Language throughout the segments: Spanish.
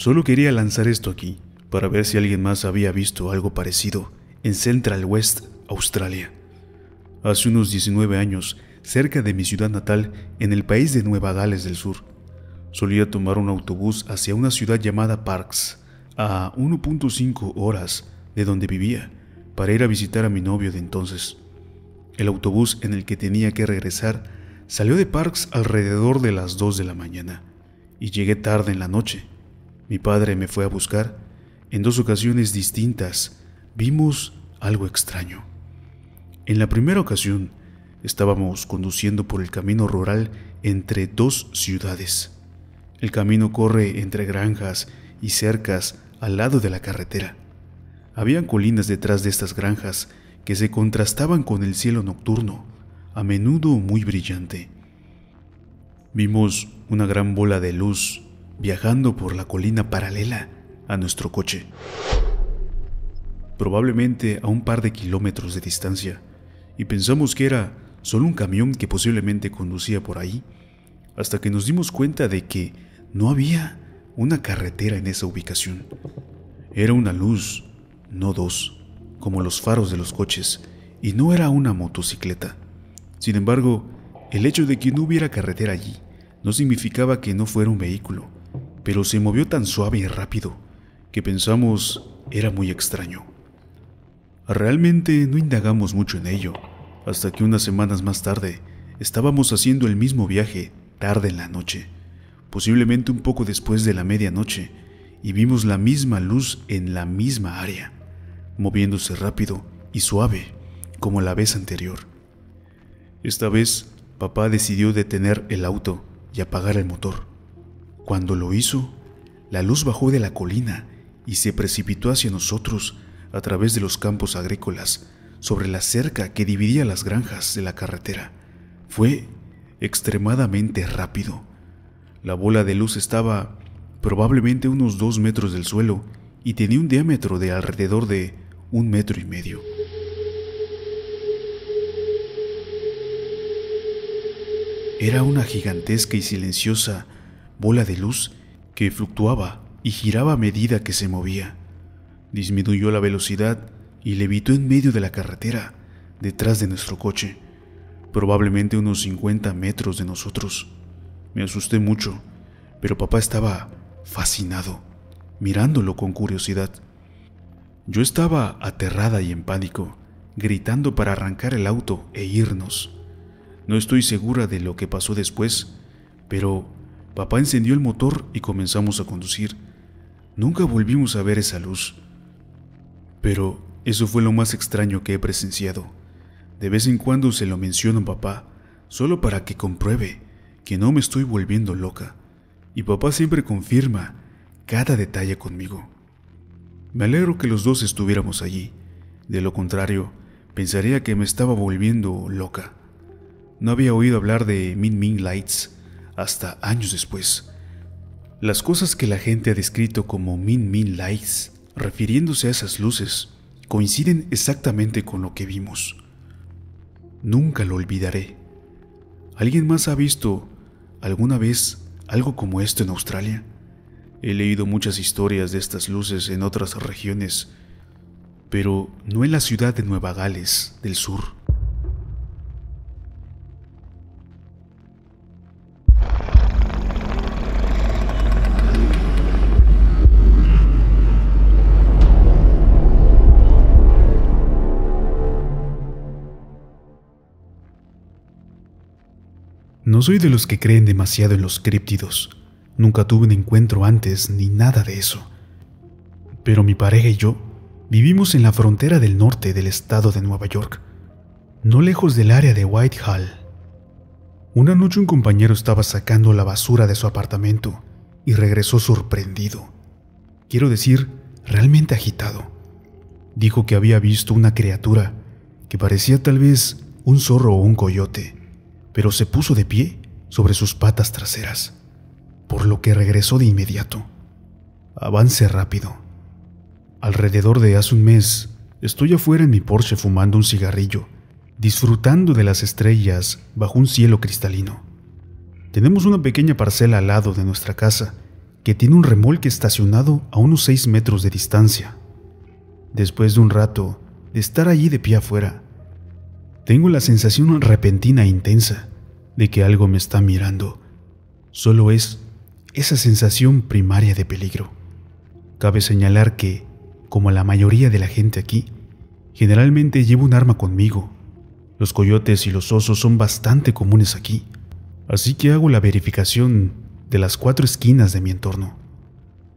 Solo quería lanzar esto aquí, para ver si alguien más había visto algo parecido en Central West, Australia. Hace unos 19 años, cerca de mi ciudad natal, en el país de Nueva Gales del Sur, solía tomar un autobús hacia una ciudad llamada Parks, a 1.5 horas de donde vivía, para ir a visitar a mi novio de entonces. El autobús en el que tenía que regresar salió de Parks alrededor de las 2 de la mañana, y llegué tarde en la noche. Mi padre me fue a buscar. En dos ocasiones distintas vimos algo extraño. En la primera ocasión estábamos conduciendo por el camino rural entre dos ciudades. El camino corre entre granjas y cercas al lado de la carretera. Habían colinas detrás de estas granjas que se contrastaban con el cielo nocturno, a menudo muy brillante. Vimos una gran bola de luz viajando por la colina paralela a nuestro coche, probablemente a un par de kilómetros de distancia, y pensamos que era solo un camión que posiblemente conducía por ahí, hasta que nos dimos cuenta de que no había una carretera en esa ubicación. Era una luz, no dos, como los faros de los coches, y no era una motocicleta. Sin embargo, el hecho de que no hubiera carretera allí no significaba que no fuera un vehículo, pero se movió tan suave y rápido que pensamos era muy extraño. Realmente no indagamos mucho en ello, hasta que unas semanas más tarde estábamos haciendo el mismo viaje, tarde en la noche, posiblemente un poco después de la medianoche, y vimos la misma luz en la misma área, moviéndose rápido y suave, como la vez anterior. Esta vez, papá decidió detener el auto y apagar el motor. Cuando lo hizo, la luz bajó de la colina y se precipitó hacia nosotros a través de los campos agrícolas, sobre la cerca que dividía las granjas de la carretera. Fue extremadamente rápido. La bola de luz estaba probablemente unos dos metros del suelo y tenía un diámetro de alrededor de un metro y medio. Era una gigantesca y silenciosa bola de luz que fluctuaba y giraba a medida que se movía. Disminuyó la velocidad y levitó en medio de la carretera, detrás de nuestro coche, probablemente unos 50 metros de nosotros. Me asusté mucho, pero papá estaba fascinado, mirándolo con curiosidad. Yo estaba aterrada y en pánico, gritando para arrancar el auto e irnos. No estoy segura de lo que pasó después, pero Papá encendió el motor y comenzamos a conducir. Nunca volvimos a ver esa luz. Pero eso fue lo más extraño que he presenciado. De vez en cuando se lo menciono a papá, solo para que compruebe que no me estoy volviendo loca. Y papá siempre confirma cada detalle conmigo. Me alegro que los dos estuviéramos allí. De lo contrario, pensaría que me estaba volviendo loca. No había oído hablar de Min Min Lights, hasta años después. Las cosas que la gente ha descrito como Min Min Lights, refiriéndose a esas luces, coinciden exactamente con lo que vimos. Nunca lo olvidaré. ¿Alguien más ha visto alguna vez algo como esto en Australia? He leído muchas historias de estas luces en otras regiones, pero no en la ciudad de Nueva Gales del Sur. No soy de los que creen demasiado en los críptidos. Nunca tuve un encuentro antes ni nada de eso. Pero mi pareja y yo vivimos en la frontera del norte del estado de Nueva York, no lejos del área de Whitehall. Una noche un compañero estaba sacando la basura de su apartamento y regresó sorprendido. Quiero decir, realmente agitado. Dijo que había visto una criatura que parecía tal vez un zorro o un coyote pero se puso de pie sobre sus patas traseras, por lo que regresó de inmediato. Avance rápido. Alrededor de hace un mes, estoy afuera en mi Porsche fumando un cigarrillo, disfrutando de las estrellas bajo un cielo cristalino. Tenemos una pequeña parcela al lado de nuestra casa, que tiene un remolque estacionado a unos 6 metros de distancia. Después de un rato de estar allí de pie afuera, tengo la sensación repentina e intensa de que algo me está mirando. Solo es esa sensación primaria de peligro. Cabe señalar que, como la mayoría de la gente aquí, generalmente llevo un arma conmigo. Los coyotes y los osos son bastante comunes aquí, así que hago la verificación de las cuatro esquinas de mi entorno.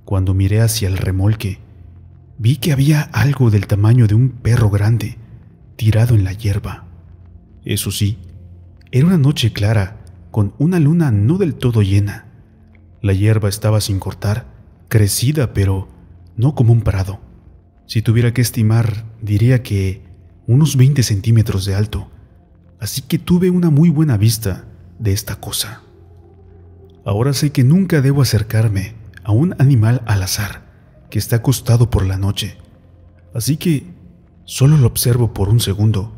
Cuando miré hacia el remolque, vi que había algo del tamaño de un perro grande tirado en la hierba. Eso sí, era una noche clara, con una luna no del todo llena. La hierba estaba sin cortar, crecida, pero no como un prado. Si tuviera que estimar, diría que unos 20 centímetros de alto, así que tuve una muy buena vista de esta cosa. Ahora sé que nunca debo acercarme a un animal al azar que está acostado por la noche, así que solo lo observo por un segundo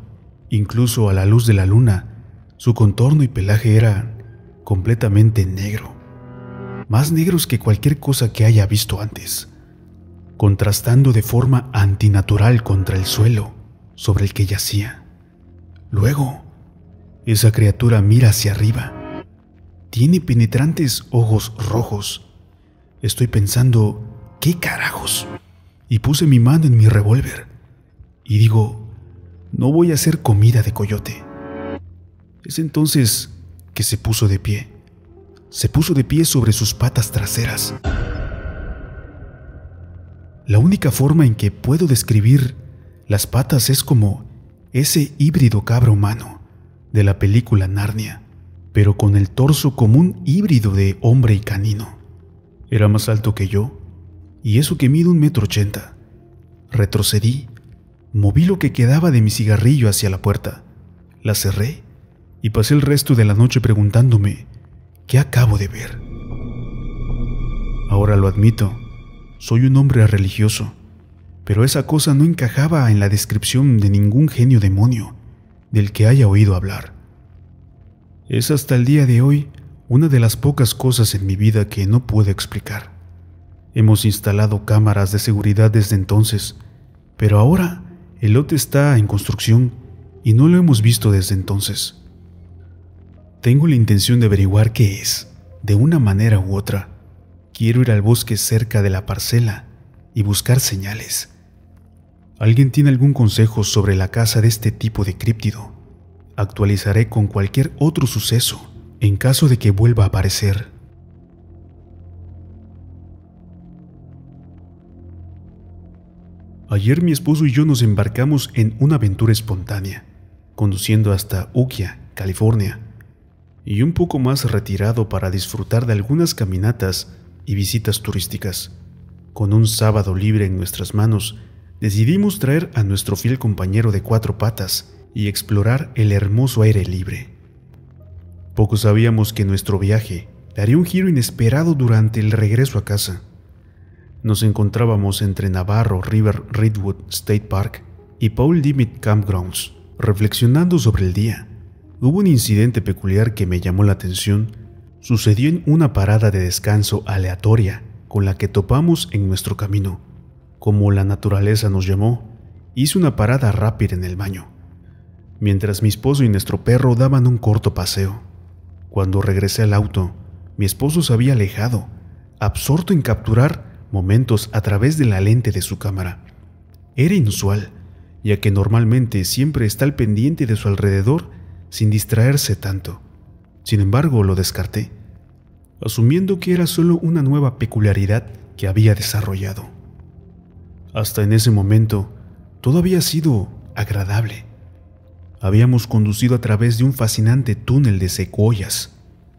Incluso a la luz de la luna, su contorno y pelaje eran completamente negro, más negros que cualquier cosa que haya visto antes, contrastando de forma antinatural contra el suelo sobre el que yacía. Luego, esa criatura mira hacia arriba. Tiene penetrantes ojos rojos. Estoy pensando, ¿qué carajos? Y puse mi mano en mi revólver y digo, no voy a hacer comida de coyote. Es entonces que se puso de pie. Se puso de pie sobre sus patas traseras. La única forma en que puedo describir las patas es como ese híbrido cabra humano de la película Narnia, pero con el torso como un híbrido de hombre y canino. Era más alto que yo, y eso que mide un metro ochenta. Retrocedí moví lo que quedaba de mi cigarrillo hacia la puerta, la cerré y pasé el resto de la noche preguntándome, ¿qué acabo de ver? Ahora lo admito, soy un hombre religioso, pero esa cosa no encajaba en la descripción de ningún genio demonio del que haya oído hablar. Es hasta el día de hoy una de las pocas cosas en mi vida que no puedo explicar. Hemos instalado cámaras de seguridad desde entonces, pero ahora el lote está en construcción y no lo hemos visto desde entonces. Tengo la intención de averiguar qué es, de una manera u otra. Quiero ir al bosque cerca de la parcela y buscar señales. ¿Alguien tiene algún consejo sobre la casa de este tipo de críptido? Actualizaré con cualquier otro suceso en caso de que vuelva a aparecer. Ayer mi esposo y yo nos embarcamos en una aventura espontánea, conduciendo hasta Ukia, California, y un poco más retirado para disfrutar de algunas caminatas y visitas turísticas. Con un sábado libre en nuestras manos, decidimos traer a nuestro fiel compañero de cuatro patas y explorar el hermoso aire libre. Poco sabíamos que nuestro viaje daría un giro inesperado durante el regreso a casa nos encontrábamos entre Navarro River Redwood State Park y Paul Limit Campgrounds, reflexionando sobre el día. Hubo un incidente peculiar que me llamó la atención. Sucedió en una parada de descanso aleatoria con la que topamos en nuestro camino. Como la naturaleza nos llamó, hice una parada rápida en el baño, mientras mi esposo y nuestro perro daban un corto paseo. Cuando regresé al auto, mi esposo se había alejado, absorto en capturar momentos a través de la lente de su cámara. Era inusual, ya que normalmente siempre está al pendiente de su alrededor sin distraerse tanto. Sin embargo, lo descarté, asumiendo que era solo una nueva peculiaridad que había desarrollado. Hasta en ese momento, todo había sido agradable. Habíamos conducido a través de un fascinante túnel de secuoyas.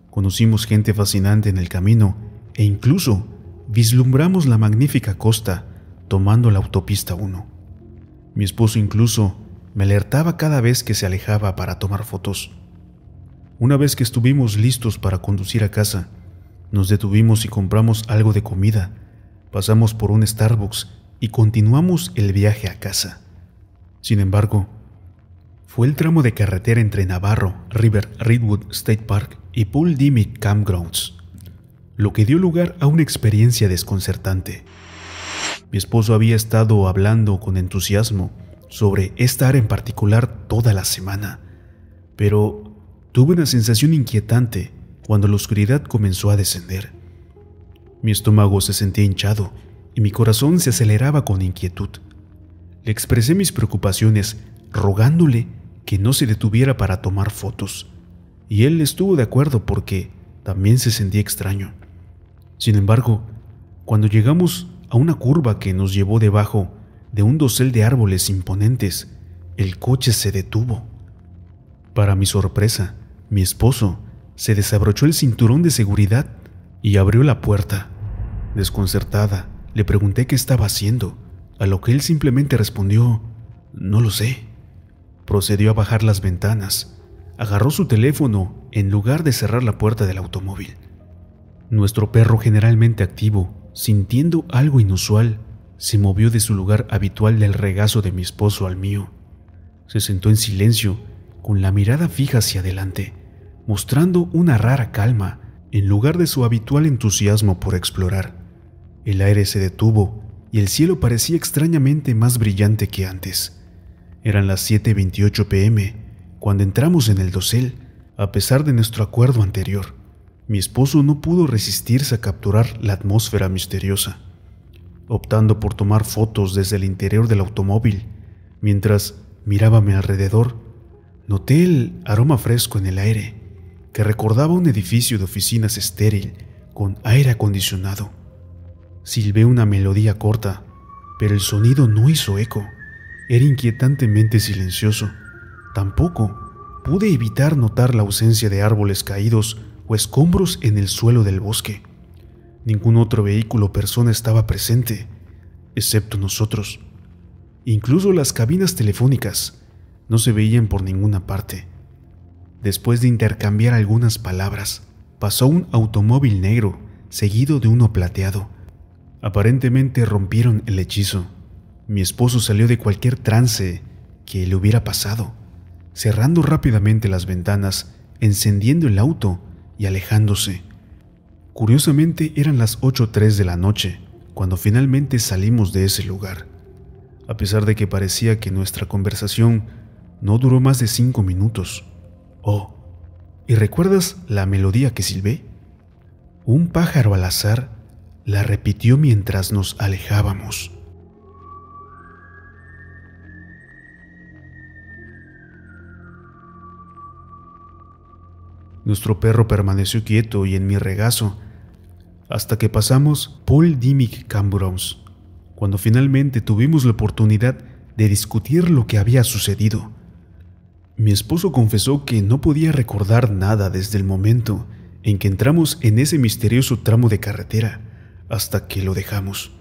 Conocimos gente fascinante en el camino e incluso vislumbramos la magnífica costa tomando la autopista 1. Mi esposo incluso me alertaba cada vez que se alejaba para tomar fotos. Una vez que estuvimos listos para conducir a casa, nos detuvimos y compramos algo de comida, pasamos por un Starbucks y continuamos el viaje a casa. Sin embargo, fue el tramo de carretera entre Navarro, River Redwood State Park y Paul Dimmick Campgrounds lo que dio lugar a una experiencia desconcertante. Mi esposo había estado hablando con entusiasmo sobre esta área en particular toda la semana, pero tuve una sensación inquietante cuando la oscuridad comenzó a descender. Mi estómago se sentía hinchado y mi corazón se aceleraba con inquietud. Le expresé mis preocupaciones rogándole que no se detuviera para tomar fotos, y él estuvo de acuerdo porque también se sentía extraño. Sin embargo, cuando llegamos a una curva que nos llevó debajo de un dosel de árboles imponentes, el coche se detuvo. Para mi sorpresa, mi esposo se desabrochó el cinturón de seguridad y abrió la puerta. Desconcertada, le pregunté qué estaba haciendo, a lo que él simplemente respondió, no lo sé. Procedió a bajar las ventanas, agarró su teléfono en lugar de cerrar la puerta del automóvil nuestro perro generalmente activo, sintiendo algo inusual, se movió de su lugar habitual del regazo de mi esposo al mío. Se sentó en silencio, con la mirada fija hacia adelante, mostrando una rara calma en lugar de su habitual entusiasmo por explorar. El aire se detuvo y el cielo parecía extrañamente más brillante que antes. Eran las 7.28 pm cuando entramos en el dosel, a pesar de nuestro acuerdo anterior mi esposo no pudo resistirse a capturar la atmósfera misteriosa, optando por tomar fotos desde el interior del automóvil. Mientras mirábame alrededor, noté el aroma fresco en el aire, que recordaba un edificio de oficinas estéril con aire acondicionado. Silbé una melodía corta, pero el sonido no hizo eco. Era inquietantemente silencioso. Tampoco pude evitar notar la ausencia de árboles caídos o escombros en el suelo del bosque. Ningún otro vehículo o persona estaba presente, excepto nosotros. Incluso las cabinas telefónicas no se veían por ninguna parte. Después de intercambiar algunas palabras, pasó un automóvil negro seguido de uno plateado. Aparentemente rompieron el hechizo. Mi esposo salió de cualquier trance que le hubiera pasado, cerrando rápidamente las ventanas, encendiendo el auto y alejándose. Curiosamente eran las tres de la noche cuando finalmente salimos de ese lugar. A pesar de que parecía que nuestra conversación no duró más de cinco minutos. Oh, ¿y recuerdas la melodía que silbé? Un pájaro al azar la repitió mientras nos alejábamos. Nuestro perro permaneció quieto y en mi regazo, hasta que pasamos Paul Dimmick Cambrons, cuando finalmente tuvimos la oportunidad de discutir lo que había sucedido. Mi esposo confesó que no podía recordar nada desde el momento en que entramos en ese misterioso tramo de carretera hasta que lo dejamos.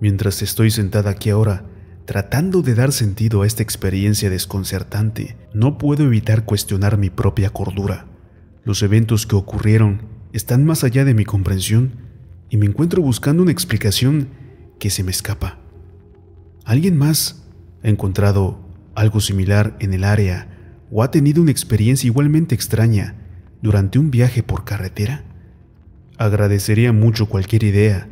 Mientras estoy sentada aquí ahora, tratando de dar sentido a esta experiencia desconcertante, no puedo evitar cuestionar mi propia cordura. Los eventos que ocurrieron están más allá de mi comprensión y me encuentro buscando una explicación que se me escapa. ¿Alguien más ha encontrado algo similar en el área o ha tenido una experiencia igualmente extraña durante un viaje por carretera? Agradecería mucho cualquier idea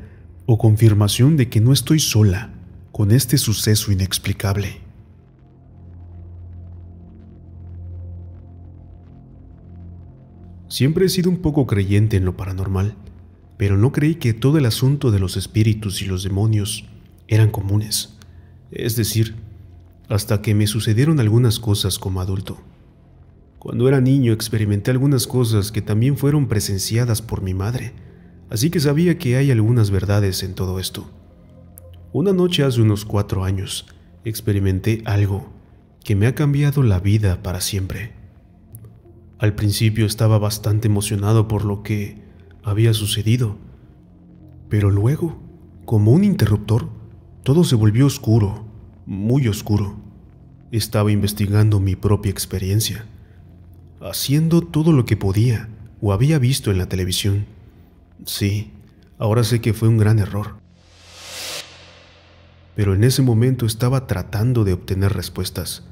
o confirmación de que no estoy sola con este suceso inexplicable. Siempre he sido un poco creyente en lo paranormal, pero no creí que todo el asunto de los espíritus y los demonios eran comunes. Es decir, hasta que me sucedieron algunas cosas como adulto. Cuando era niño experimenté algunas cosas que también fueron presenciadas por mi madre, así que sabía que hay algunas verdades en todo esto. Una noche hace unos cuatro años, experimenté algo que me ha cambiado la vida para siempre. Al principio estaba bastante emocionado por lo que había sucedido, pero luego, como un interruptor, todo se volvió oscuro, muy oscuro. Estaba investigando mi propia experiencia, haciendo todo lo que podía o había visto en la televisión. Sí, ahora sé que fue un gran error. Pero en ese momento estaba tratando de obtener respuestas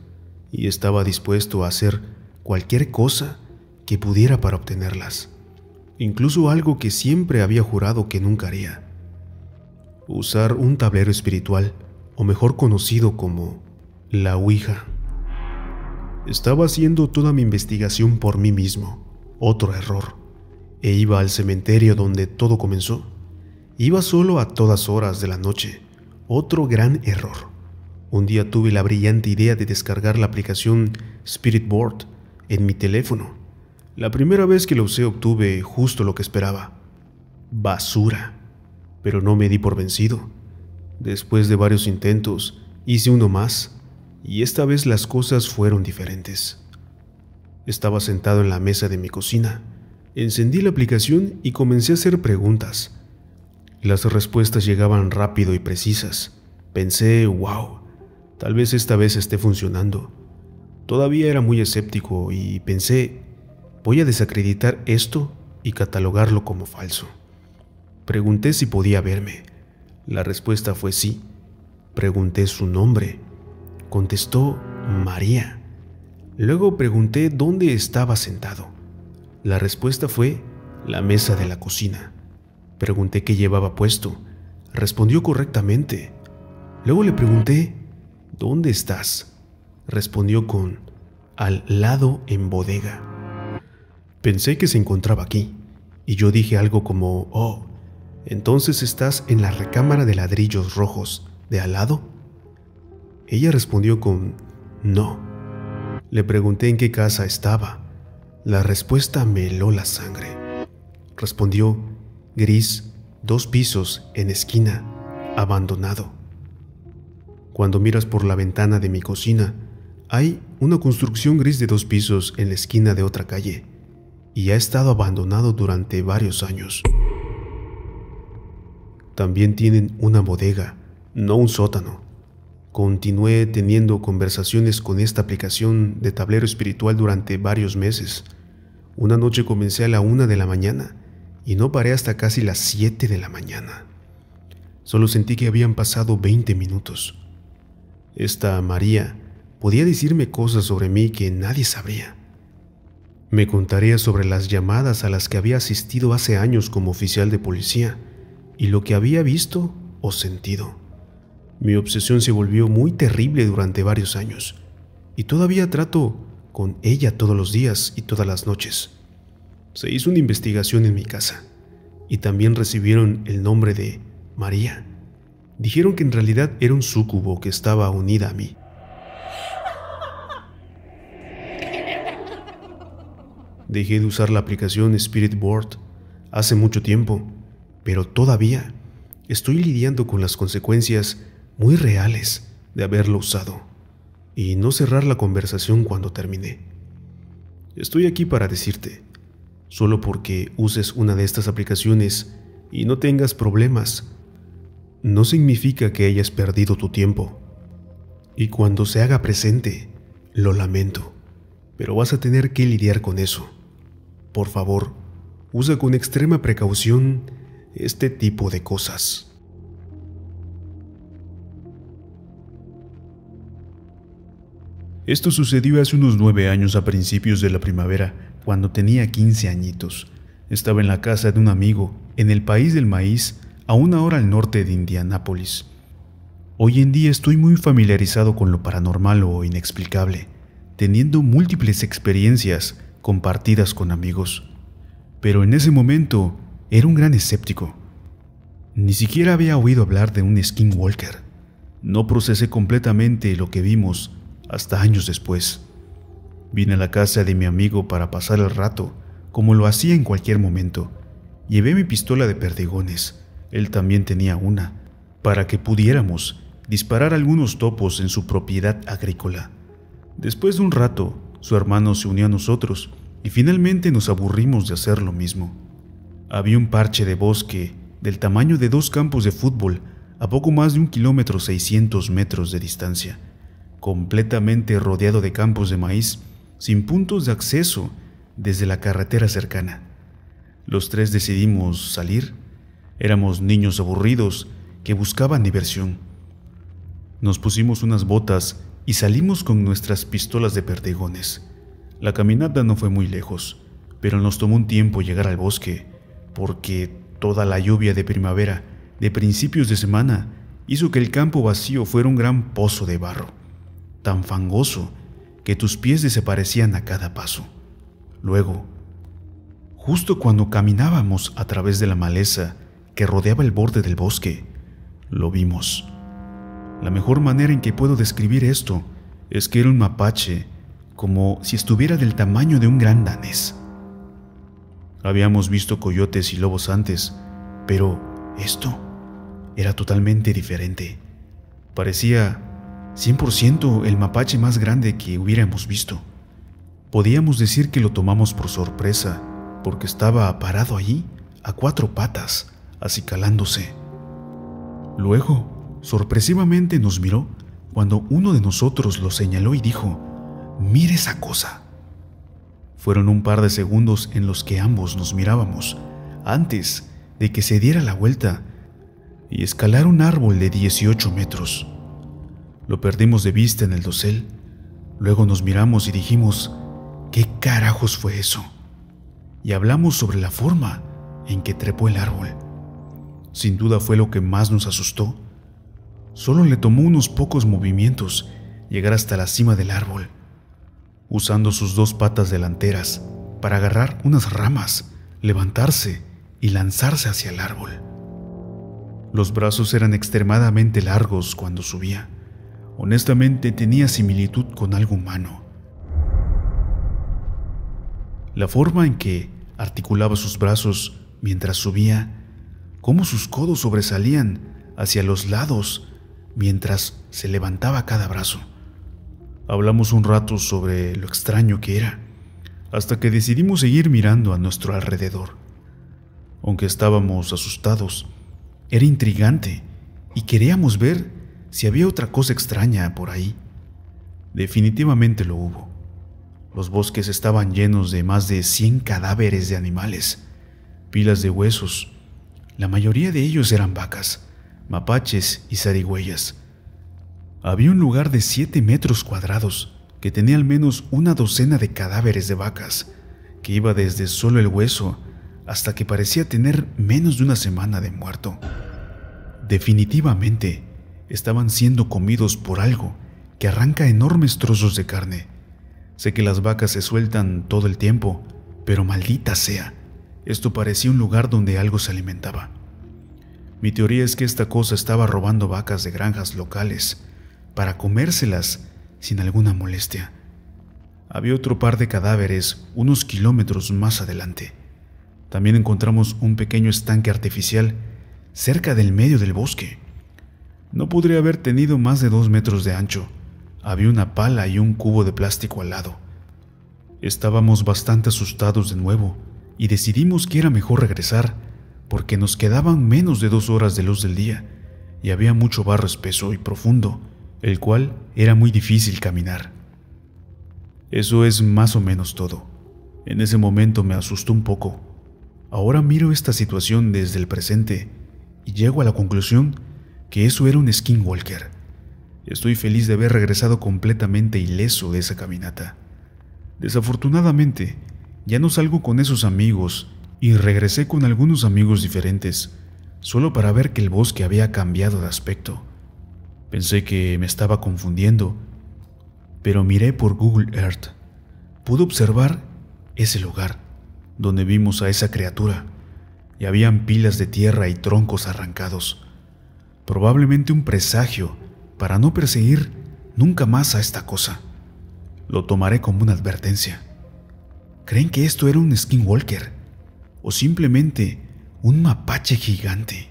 y estaba dispuesto a hacer cualquier cosa que pudiera para obtenerlas, incluso algo que siempre había jurado que nunca haría. Usar un tablero espiritual, o mejor conocido como la Ouija. Estaba haciendo toda mi investigación por mí mismo, otro error, e iba al cementerio donde todo comenzó. Iba solo a todas horas de la noche, otro gran error. Un día tuve la brillante idea de descargar la aplicación Spirit Board en mi teléfono. La primera vez que lo usé obtuve justo lo que esperaba. Basura. Pero no me di por vencido. Después de varios intentos, hice uno más, y esta vez las cosas fueron diferentes. Estaba sentado en la mesa de mi cocina. Encendí la aplicación y comencé a hacer preguntas. Las respuestas llegaban rápido y precisas. Pensé, wow, tal vez esta vez esté funcionando. Todavía era muy escéptico y pensé, voy a desacreditar esto y catalogarlo como falso. Pregunté si podía verme. La respuesta fue sí. Pregunté su nombre. Contestó María. Luego pregunté dónde estaba sentado. La respuesta fue la mesa de la cocina. Pregunté qué llevaba puesto. Respondió correctamente. Luego le pregunté, ¿dónde estás? respondió con al lado en bodega. Pensé que se encontraba aquí, y yo dije algo como, oh, entonces estás en la recámara de ladrillos rojos, de al lado. Ella respondió con, no. Le pregunté en qué casa estaba. La respuesta me heló la sangre. Respondió, gris, dos pisos, en esquina, abandonado. Cuando miras por la ventana de mi cocina, hay una construcción gris de dos pisos en la esquina de otra calle y ha estado abandonado durante varios años. También tienen una bodega, no un sótano. Continué teniendo conversaciones con esta aplicación de tablero espiritual durante varios meses. Una noche comencé a la una de la mañana y no paré hasta casi las siete de la mañana. Solo sentí que habían pasado 20 minutos. Esta María podía decirme cosas sobre mí que nadie sabría. Me contaría sobre las llamadas a las que había asistido hace años como oficial de policía y lo que había visto o sentido. Mi obsesión se volvió muy terrible durante varios años y todavía trato con ella todos los días y todas las noches. Se hizo una investigación en mi casa y también recibieron el nombre de María. Dijeron que en realidad era un súcubo que estaba unida a mí. Dejé de usar la aplicación Spirit Board hace mucho tiempo, pero todavía estoy lidiando con las consecuencias muy reales de haberlo usado y no cerrar la conversación cuando terminé. Estoy aquí para decirte, solo porque uses una de estas aplicaciones y no tengas problemas, no significa que hayas perdido tu tiempo. Y cuando se haga presente, lo lamento, pero vas a tener que lidiar con eso. Por favor, usa con extrema precaución este tipo de cosas. Esto sucedió hace unos nueve años a principios de la primavera, cuando tenía 15 añitos. Estaba en la casa de un amigo, en el país del maíz, a una hora al norte de Indianápolis. Hoy en día estoy muy familiarizado con lo paranormal o inexplicable, teniendo múltiples experiencias compartidas con amigos. Pero en ese momento era un gran escéptico. Ni siquiera había oído hablar de un skinwalker. No procesé completamente lo que vimos hasta años después. Vine a la casa de mi amigo para pasar el rato, como lo hacía en cualquier momento. Llevé mi pistola de perdigones, él también tenía una, para que pudiéramos disparar algunos topos en su propiedad agrícola. Después de un rato, su hermano se unió a nosotros y finalmente nos aburrimos de hacer lo mismo. Había un parche de bosque del tamaño de dos campos de fútbol a poco más de un kilómetro 600 metros de distancia, completamente rodeado de campos de maíz, sin puntos de acceso desde la carretera cercana. Los tres decidimos salir. Éramos niños aburridos que buscaban diversión. Nos pusimos unas botas y salimos con nuestras pistolas de perdigones. La caminata no fue muy lejos, pero nos tomó un tiempo llegar al bosque, porque toda la lluvia de primavera, de principios de semana, hizo que el campo vacío fuera un gran pozo de barro, tan fangoso que tus pies desaparecían a cada paso. Luego, justo cuando caminábamos a través de la maleza que rodeaba el borde del bosque, lo vimos la mejor manera en que puedo describir esto es que era un mapache, como si estuviera del tamaño de un gran danés. Habíamos visto coyotes y lobos antes, pero esto era totalmente diferente. Parecía 100% el mapache más grande que hubiéramos visto. Podíamos decir que lo tomamos por sorpresa, porque estaba parado allí, a cuatro patas, acicalándose. Luego, Sorpresivamente nos miró cuando uno de nosotros lo señaló y dijo, mire esa cosa. Fueron un par de segundos en los que ambos nos mirábamos, antes de que se diera la vuelta y escalar un árbol de 18 metros. Lo perdimos de vista en el dosel, luego nos miramos y dijimos, ¿qué carajos fue eso? Y hablamos sobre la forma en que trepó el árbol. Sin duda fue lo que más nos asustó Solo le tomó unos pocos movimientos llegar hasta la cima del árbol, usando sus dos patas delanteras para agarrar unas ramas, levantarse y lanzarse hacia el árbol. Los brazos eran extremadamente largos cuando subía. Honestamente tenía similitud con algo humano. La forma en que articulaba sus brazos mientras subía, cómo sus codos sobresalían hacia los lados mientras se levantaba cada brazo. Hablamos un rato sobre lo extraño que era, hasta que decidimos seguir mirando a nuestro alrededor. Aunque estábamos asustados, era intrigante y queríamos ver si había otra cosa extraña por ahí. Definitivamente lo hubo. Los bosques estaban llenos de más de 100 cadáveres de animales, pilas de huesos. La mayoría de ellos eran vacas, mapaches y zarigüeyas. Había un lugar de 7 metros cuadrados que tenía al menos una docena de cadáveres de vacas, que iba desde solo el hueso hasta que parecía tener menos de una semana de muerto. Definitivamente, estaban siendo comidos por algo que arranca enormes trozos de carne. Sé que las vacas se sueltan todo el tiempo, pero maldita sea, esto parecía un lugar donde algo se alimentaba. Mi teoría es que esta cosa estaba robando vacas de granjas locales para comérselas sin alguna molestia. Había otro par de cadáveres unos kilómetros más adelante. También encontramos un pequeño estanque artificial cerca del medio del bosque. No podría haber tenido más de dos metros de ancho. Había una pala y un cubo de plástico al lado. Estábamos bastante asustados de nuevo y decidimos que era mejor regresar porque nos quedaban menos de dos horas de luz del día y había mucho barro espeso y profundo, el cual era muy difícil caminar. Eso es más o menos todo. En ese momento me asustó un poco. Ahora miro esta situación desde el presente y llego a la conclusión que eso era un skinwalker. Estoy feliz de haber regresado completamente ileso de esa caminata. Desafortunadamente, ya no salgo con esos amigos y regresé con algunos amigos diferentes, solo para ver que el bosque había cambiado de aspecto. Pensé que me estaba confundiendo, pero miré por Google Earth. Pude observar ese lugar donde vimos a esa criatura, y habían pilas de tierra y troncos arrancados. Probablemente un presagio para no perseguir nunca más a esta cosa. Lo tomaré como una advertencia. ¿Creen que esto era un skinwalker? o simplemente un mapache gigante.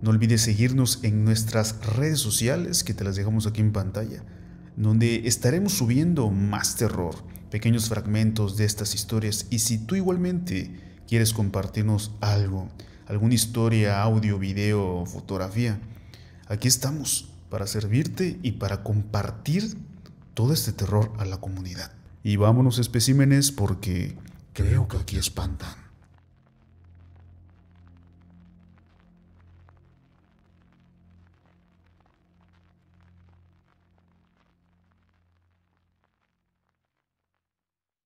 No olvides seguirnos en nuestras redes sociales que te las dejamos aquí en pantalla, donde estaremos subiendo más terror, pequeños fragmentos de estas historias y si tú igualmente quieres compartirnos algo, alguna historia, audio, video, fotografía, aquí estamos para servirte y para compartir todo este terror a la comunidad. Y vámonos especímenes porque creo que aquí espantan.